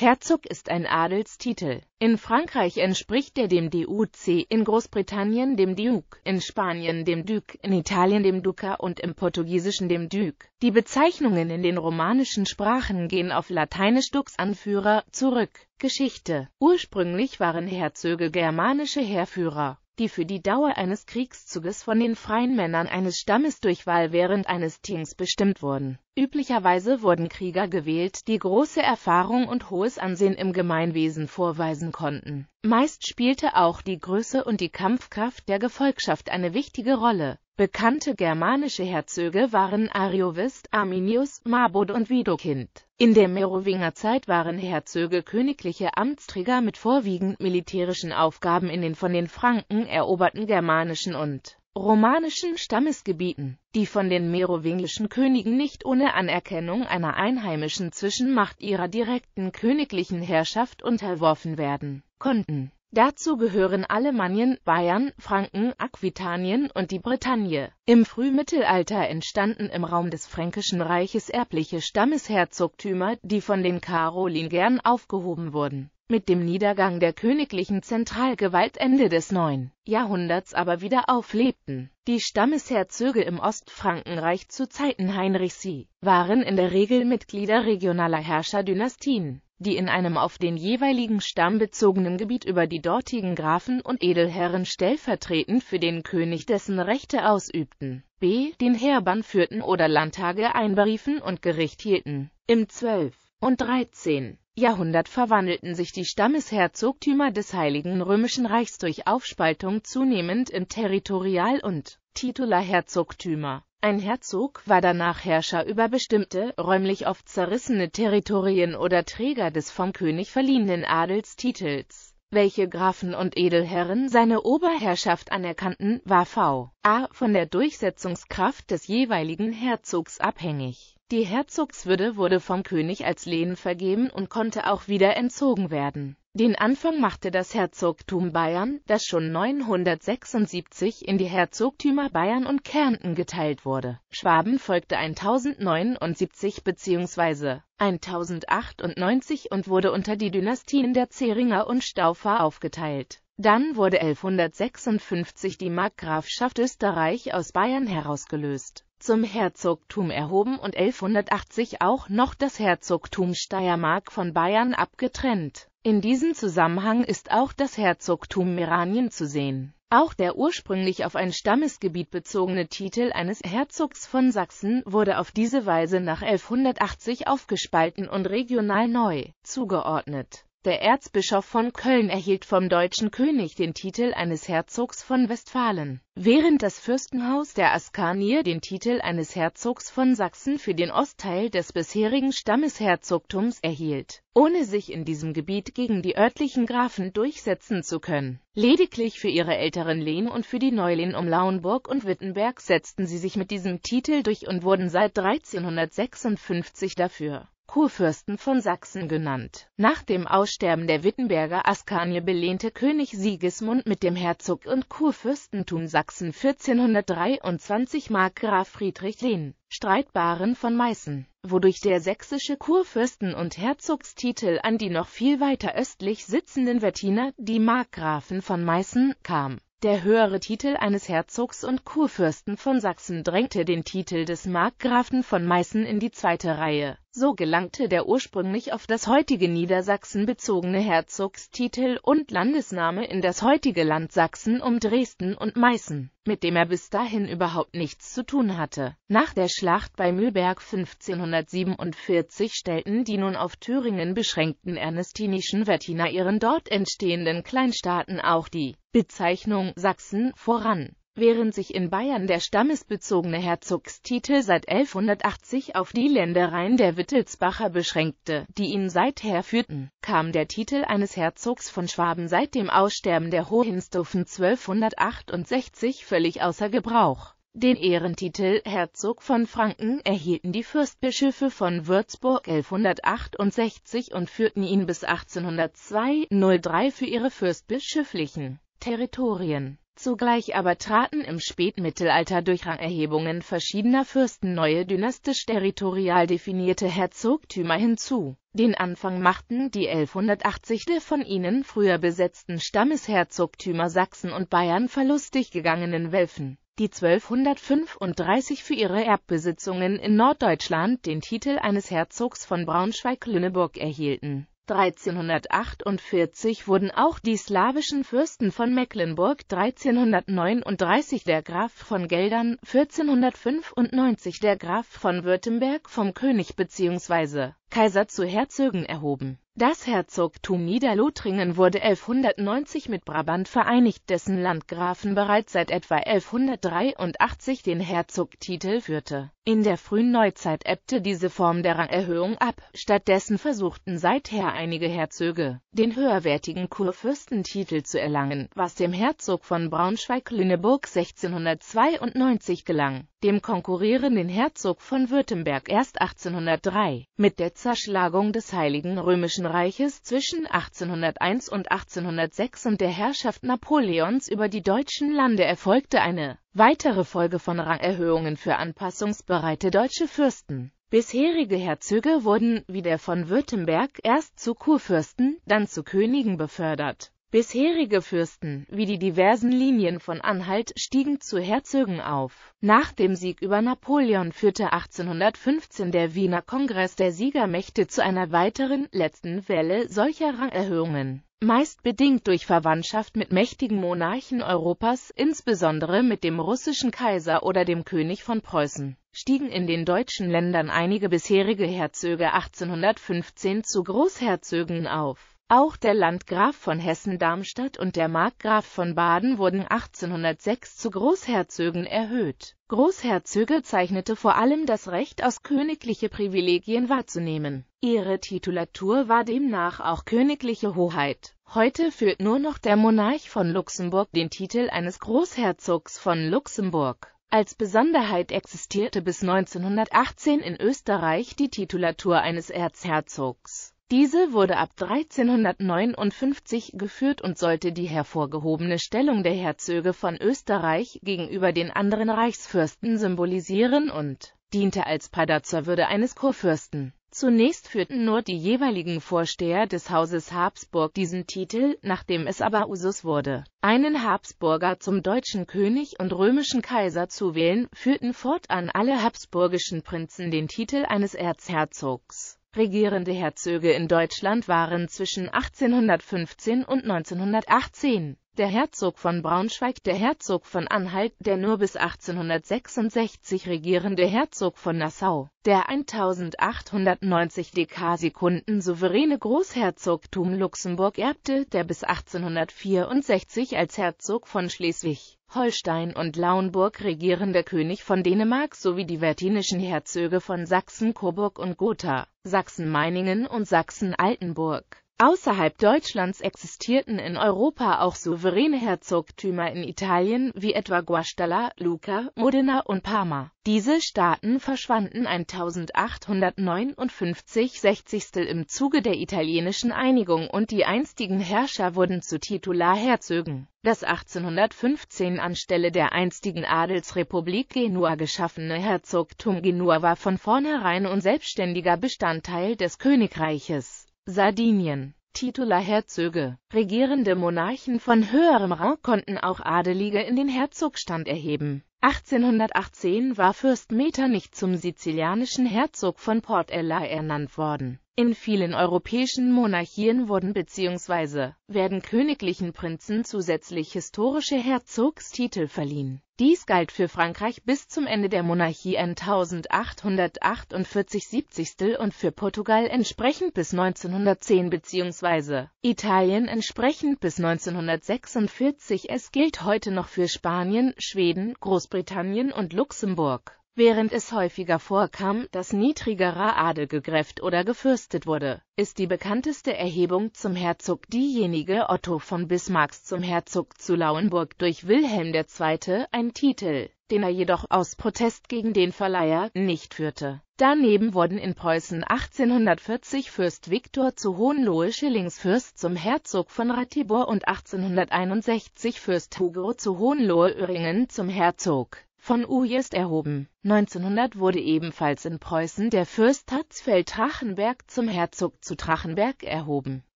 Herzog ist ein Adelstitel. In Frankreich entspricht er dem DUC, in Großbritannien dem Duke, in Spanien dem Duc, in Italien dem Duca und im Portugiesischen dem Duc. Die Bezeichnungen in den romanischen Sprachen gehen auf lateinisch Dux Anführer zurück. Geschichte Ursprünglich waren Herzöge germanische Heerführer die für die Dauer eines Kriegszuges von den freien Männern eines Stammes durch Wahl während eines Tings bestimmt wurden. Üblicherweise wurden Krieger gewählt, die große Erfahrung und hohes Ansehen im Gemeinwesen vorweisen konnten. Meist spielte auch die Größe und die Kampfkraft der Gefolgschaft eine wichtige Rolle Bekannte germanische Herzöge waren Ariovist, Arminius, Marbod und Widokind. In der Merowingerzeit waren Herzöge königliche Amtsträger mit vorwiegend militärischen Aufgaben in den von den Franken eroberten germanischen und romanischen Stammesgebieten, die von den merowingischen Königen nicht ohne Anerkennung einer einheimischen Zwischenmacht ihrer direkten königlichen Herrschaft unterworfen werden konnten Dazu gehören Alemannien, Bayern, Franken, Aquitanien und die Bretagne. Im Frühmittelalter entstanden im Raum des Fränkischen Reiches erbliche Stammesherzogtümer, die von den Karolingern aufgehoben wurden. Mit dem Niedergang der königlichen Zentralgewalt Ende des 9. Jahrhunderts aber wieder auflebten. Die Stammesherzöge im Ostfrankenreich zu Zeiten Heinrichs I. waren in der Regel Mitglieder regionaler Herrscherdynastien die in einem auf den jeweiligen Stamm bezogenen Gebiet über die dortigen Grafen und Edelherren stellvertretend für den König dessen Rechte ausübten, b. den Heerbann führten oder Landtage einberiefen und Gericht hielten. Im 12. und 13. Jahrhundert verwandelten sich die Stammesherzogtümer des Heiligen Römischen Reichs durch Aufspaltung zunehmend in Territorial- und Titularherzogtümer. Ein Herzog war danach Herrscher über bestimmte, räumlich oft zerrissene Territorien oder Träger des vom König verliehenen Adelstitels welche Grafen und Edelherren seine Oberherrschaft anerkannten, war v. a. von der Durchsetzungskraft des jeweiligen Herzogs abhängig. Die Herzogswürde wurde vom König als Lehen vergeben und konnte auch wieder entzogen werden den Anfang machte das Herzogtum Bayern, das schon 976 in die Herzogtümer Bayern und Kärnten geteilt wurde. Schwaben folgte 1079 bzw. 1098 und wurde unter die Dynastien der Zeringer und Staufer aufgeteilt. Dann wurde 1156 die Markgrafschaft Österreich aus Bayern herausgelöst zum Herzogtum erhoben und 1180 auch noch das Herzogtum Steiermark von Bayern abgetrennt. In diesem Zusammenhang ist auch das Herzogtum Meranien zu sehen. Auch der ursprünglich auf ein Stammesgebiet bezogene Titel eines Herzogs von Sachsen wurde auf diese Weise nach 1180 aufgespalten und regional neu zugeordnet der Erzbischof von Köln erhielt vom deutschen König den Titel eines Herzogs von Westfalen, während das Fürstenhaus der Askanier den Titel eines Herzogs von Sachsen für den Ostteil des bisherigen Stammesherzogtums erhielt, ohne sich in diesem Gebiet gegen die örtlichen Grafen durchsetzen zu können. Lediglich für ihre älteren Lehen und für die Neulehen um Lauenburg und Wittenberg setzten sie sich mit diesem Titel durch und wurden seit 1356 dafür Kurfürsten von Sachsen genannt. Nach dem Aussterben der Wittenberger Askanie belehnte König Sigismund mit dem Herzog und Kurfürstentum Sachsen 1423 Markgraf Friedrich Lehn, Streitbaren von Meißen, wodurch der sächsische Kurfürsten- und Herzogstitel an die noch viel weiter östlich sitzenden Wettiner, die Markgrafen von Meißen, kam. Der höhere Titel eines Herzogs und Kurfürsten von Sachsen drängte den Titel des Markgrafen von Meißen in die zweite Reihe. So gelangte der ursprünglich auf das heutige Niedersachsen bezogene Herzogstitel und Landesname in das heutige Land Sachsen um Dresden und Meißen, mit dem er bis dahin überhaupt nichts zu tun hatte. Nach der Schlacht bei Mühlberg 1547 stellten die nun auf Thüringen beschränkten ernestinischen Wettiner ihren dort entstehenden Kleinstaaten auch die Bezeichnung Sachsen voran Während sich in Bayern der stammesbezogene Herzogstitel seit 1180 auf die Ländereien der Wittelsbacher beschränkte, die ihn seither führten, kam der Titel eines Herzogs von Schwaben seit dem Aussterben der Hohenstufen 1268 völlig außer Gebrauch. Den Ehrentitel Herzog von Franken erhielten die Fürstbischöfe von Würzburg 1168 und führten ihn bis 1802-03 für ihre fürstbischöflichen Territorien Zugleich aber traten im Spätmittelalter durch Rangerhebungen verschiedener Fürsten neue dynastisch-territorial definierte Herzogtümer hinzu. Den Anfang machten die 1180 von ihnen früher besetzten Stammesherzogtümer Sachsen und Bayern verlustig gegangenen Welfen, die 1235 für ihre Erbbesitzungen in Norddeutschland den Titel eines Herzogs von Braunschweig-Lüneburg erhielten 1348 wurden auch die slawischen Fürsten von Mecklenburg 1339 der Graf von Geldern, 1495 der Graf von Württemberg vom König bzw. Kaiser zu Herzögen erhoben. Das Herzogtum Niederlothringen wurde 1190 mit Brabant vereinigt, dessen Landgrafen bereits seit etwa 1183 den Herzogtitel führte in der frühen Neuzeit ebbte diese Form der Rangerhöhung ab, stattdessen versuchten seither einige Herzöge, den höherwertigen Kurfürstentitel zu erlangen, was dem Herzog von Braunschweig-Lüneburg 1692 gelang, dem konkurrierenden Herzog von Württemberg erst 1803. Mit der Zerschlagung des Heiligen Römischen Reiches zwischen 1801 und 1806 und der Herrschaft Napoleons über die deutschen Lande erfolgte eine Weitere Folge von Rangerhöhungen für anpassungsbereite deutsche Fürsten. Bisherige Herzöge wurden, wie der von Württemberg, erst zu Kurfürsten, dann zu Königen befördert. Bisherige Fürsten, wie die diversen Linien von Anhalt, stiegen zu Herzögen auf. Nach dem Sieg über Napoleon führte 1815 der Wiener Kongress der Siegermächte zu einer weiteren, letzten Welle solcher Rangerhöhungen meist bedingt durch Verwandtschaft mit mächtigen Monarchen Europas, insbesondere mit dem russischen Kaiser oder dem König von Preußen, stiegen in den deutschen Ländern einige bisherige Herzöge 1815 zu Großherzögen auf auch der Landgraf von Hessen-Darmstadt und der Markgraf von Baden wurden 1806 zu Großherzögen erhöht. Großherzöge zeichnete vor allem das Recht aus, königliche Privilegien wahrzunehmen. Ihre Titulatur war demnach auch königliche Hoheit. Heute führt nur noch der Monarch von Luxemburg den Titel eines Großherzogs von Luxemburg. Als Besonderheit existierte bis 1918 in Österreich die Titulatur eines Erzherzogs. Diese wurde ab 1359 geführt und sollte die hervorgehobene Stellung der Herzöge von Österreich gegenüber den anderen Reichsfürsten symbolisieren und diente als Pada eines Kurfürsten. Zunächst führten nur die jeweiligen Vorsteher des Hauses Habsburg diesen Titel, nachdem es aber Usus wurde, einen Habsburger zum deutschen König und römischen Kaiser zu wählen, führten fortan alle habsburgischen Prinzen den Titel eines Erzherzogs. Regierende Herzöge in Deutschland waren zwischen 1815 und 1918 der Herzog von Braunschweig, der Herzog von Anhalt, der nur bis 1866 regierende Herzog von Nassau, der 1890 Dekarsekunden souveräne Großherzogtum Luxemburg erbte, der bis 1864 als Herzog von Schleswig, Holstein und Lauenburg regierende König von Dänemark sowie die vertinischen Herzöge von Sachsen-Coburg und Gotha, Sachsen-Meiningen und Sachsen-Altenburg. Außerhalb Deutschlands existierten in Europa auch souveräne Herzogtümer in Italien wie etwa Guastalla, Lucca, Modena und Parma. Diese Staaten verschwanden 1859 60. im Zuge der italienischen Einigung und die einstigen Herrscher wurden zu Titularherzögen. Das 1815 anstelle der einstigen Adelsrepublik Genua geschaffene Herzogtum Genua war von vornherein unselbstständiger Bestandteil des Königreiches. Sardinien. Titularherzöge, regierende Monarchen von höherem Rang konnten auch Adelige in den Herzogstand erheben. 1818 war Fürst nicht zum sizilianischen Herzog von Portella ernannt worden in vielen europäischen Monarchien wurden bzw. werden königlichen Prinzen zusätzlich historische Herzogstitel verliehen. Dies galt für Frankreich bis zum Ende der Monarchie 1848 70. und für Portugal entsprechend bis 1910 bzw. Italien entsprechend bis 1946. Es gilt heute noch für Spanien, Schweden, Großbritannien und Luxemburg. Während es häufiger vorkam, dass niedrigerer Adel gegräft oder gefürstet wurde, ist die bekannteste Erhebung zum Herzog diejenige Otto von Bismarcks zum Herzog zu Lauenburg durch Wilhelm II., ein Titel, den er jedoch aus Protest gegen den Verleiher nicht führte. Daneben wurden in Preußen 1840 Fürst Viktor zu Hohenlohe Schillingsfürst zum Herzog von Ratibor und 1861 Fürst Hugo zu Hohenlohe Öhringen zum Herzog von Ujest erhoben. 1900 wurde ebenfalls in Preußen der Fürst Hatzfeld-Trachenberg zum Herzog zu Trachenberg erhoben.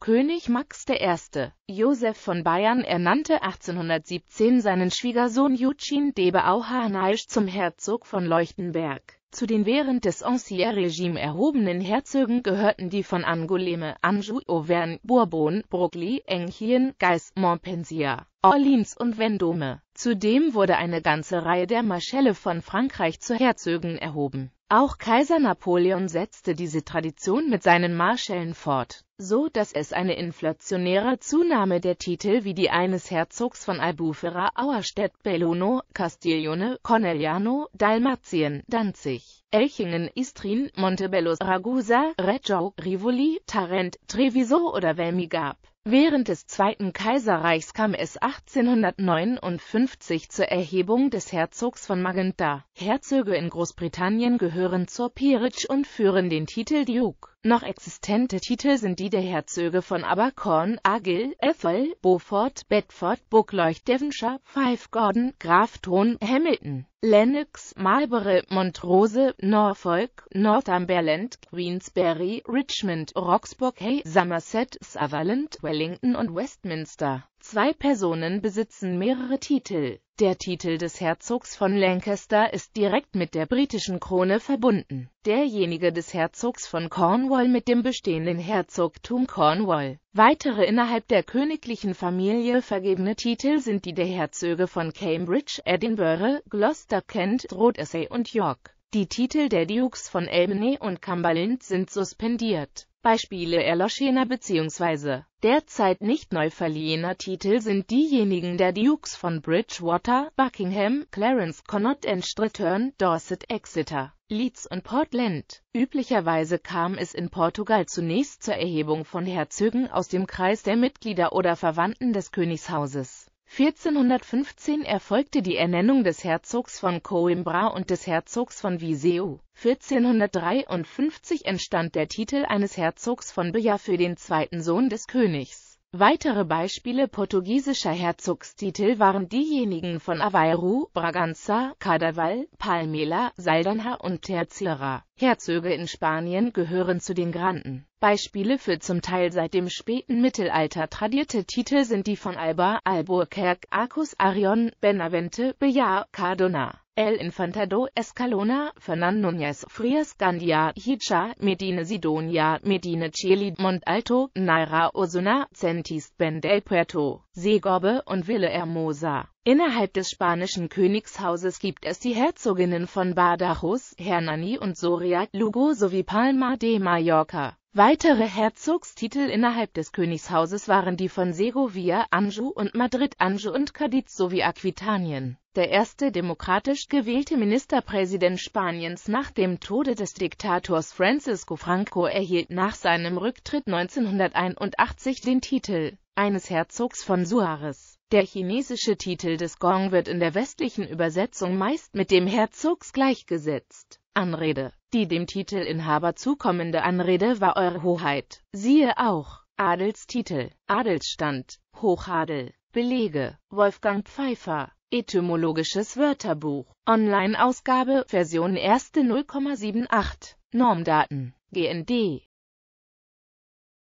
König Max I. Joseph von Bayern ernannte 1817 seinen Schwiegersohn Eugene de Beauharnais zum Herzog von Leuchtenberg. Zu den während des Ancien-Regime erhobenen Herzögen gehörten die von Angoulême, Anjou, Auvergne, Bourbon, Broglie, Enghien, Geis, Montpensier, Orleans und Vendome. Zudem wurde eine ganze Reihe der Marschälle von Frankreich zu Herzögen erhoben. Auch Kaiser Napoleon setzte diese Tradition mit seinen Marschällen fort, so dass es eine inflationäre Zunahme der Titel wie die eines Herzogs von Albufera, Auerstedt, Belluno, Castiglione, Corneliano, Dalmatien, Danzig, Elchingen, Istrien, Montebello, Ragusa, Reggio, Rivoli, Tarent, Treviso oder Velmi gab. Während des Zweiten Kaiserreichs kam es 1859 zur Erhebung des Herzogs von Magenta. Herzöge in Großbritannien gehören zur Peerage und führen den Titel Duke. Noch existente Titel sind die der Herzöge von Abercorn, Agil, Atholl, Beaufort, Bedford, Buccleuch, Devonshire, Fife Gordon, Grafton, Hamilton. Lennox, Marlborough, Montrose, Norfolk, Northumberland, Queensberry, Richmond, Roxburgh, Hay, Somerset, Sutherland, Wellington und Westminster Zwei Personen besitzen mehrere Titel. Der Titel des Herzogs von Lancaster ist direkt mit der britischen Krone verbunden, derjenige des Herzogs von Cornwall mit dem bestehenden Herzogtum Cornwall. Weitere innerhalb der königlichen Familie vergebene Titel sind die der Herzöge von Cambridge, Edinburgh, Gloucester, Kent, Rothesay und York. Die Titel der Dukes von Albany und Cumberland sind suspendiert. Beispiele erloschener bzw. derzeit nicht neu verliehener Titel sind diejenigen der Dukes von Bridgewater, Buckingham, Clarence, Connaught and Strathern, Dorset, Exeter, Leeds und Portland. Üblicherweise kam es in Portugal zunächst zur Erhebung von Herzögen aus dem Kreis der Mitglieder oder Verwandten des Königshauses 1415 erfolgte die Ernennung des Herzogs von Coimbra und des Herzogs von Viseu. 1453 entstand der Titel eines Herzogs von Beja für den zweiten Sohn des Königs Weitere Beispiele portugiesischer Herzogstitel waren diejenigen von Aveiro, Braganza, Cadaval, Palmela, Saldanha und Terceira. Herzöge in Spanien gehören zu den Granden. Beispiele für zum Teil seit dem späten Mittelalter tradierte Titel sind die von Alba, Alburquerque, Arcus Arion, Benavente, Bejar, Cardona. El Infantado, Escalona, Fernán Núñez, Frias, Gandia, Hicha, Medina Sidonia, Medina Cheli, Montalto, Naira Osuna, Centis, Ben del Puerto, Segorbe und Villa Hermosa. Innerhalb des spanischen Königshauses gibt es die Herzoginnen von Badajoz, Hernani und Soria, Lugo sowie Palma de Mallorca. Weitere Herzogstitel innerhalb des Königshauses waren die von Segovia, Anjou und Madrid, Anjou und Cadiz sowie Aquitanien. Der erste demokratisch gewählte Ministerpräsident Spaniens nach dem Tode des Diktators Francisco Franco erhielt nach seinem Rücktritt 1981 den Titel eines Herzogs von Suarez. Der chinesische Titel des Gong wird in der westlichen Übersetzung meist mit dem Herzogs gleichgesetzt. Anrede. Die dem Titelinhaber zukommende Anrede war Eure Hoheit. Siehe auch Adelstitel, Adelsstand, Hochadel, Belege, Wolfgang Pfeiffer, Etymologisches Wörterbuch, Online-Ausgabe, Version 1.0,78, Normdaten, GND